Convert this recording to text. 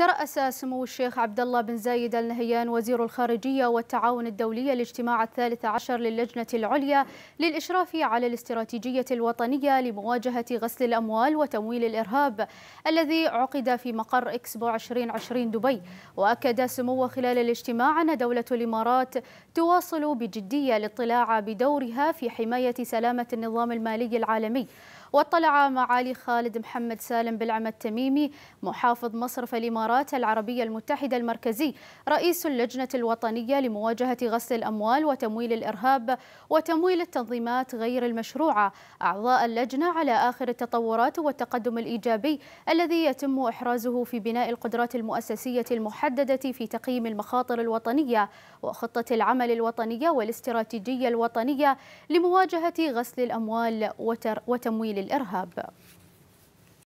ترأس سمو الشيخ عبد الله بن زايد ال نهيان وزير الخارجية والتعاون الدولي الاجتماع الثالث عشر للجنة العليا للإشراف على الاستراتيجية الوطنية لمواجهة غسل الأموال وتمويل الإرهاب الذي عقد في مقر إكسبو 2020 دبي وأكد سموه خلال الاجتماع أن دولة الإمارات تواصل بجدية الاطلاع بدورها في حماية سلامة النظام المالي العالمي واطلع معالي خالد محمد سالم بلعم التميمي محافظ مصرف الإمارات العربية المتحدة المركزي رئيس اللجنة الوطنية لمواجهة غسل الأموال وتمويل الإرهاب وتمويل التنظيمات غير المشروعة أعضاء اللجنة على آخر التطورات والتقدم الإيجابي الذي يتم إحرازه في بناء القدرات المؤسسية المحددة في تقييم المخاطر الوطنية وخطة العمل الوطنية والاستراتيجية الوطنية لمواجهة غسل الأموال وتمويل للإرهاب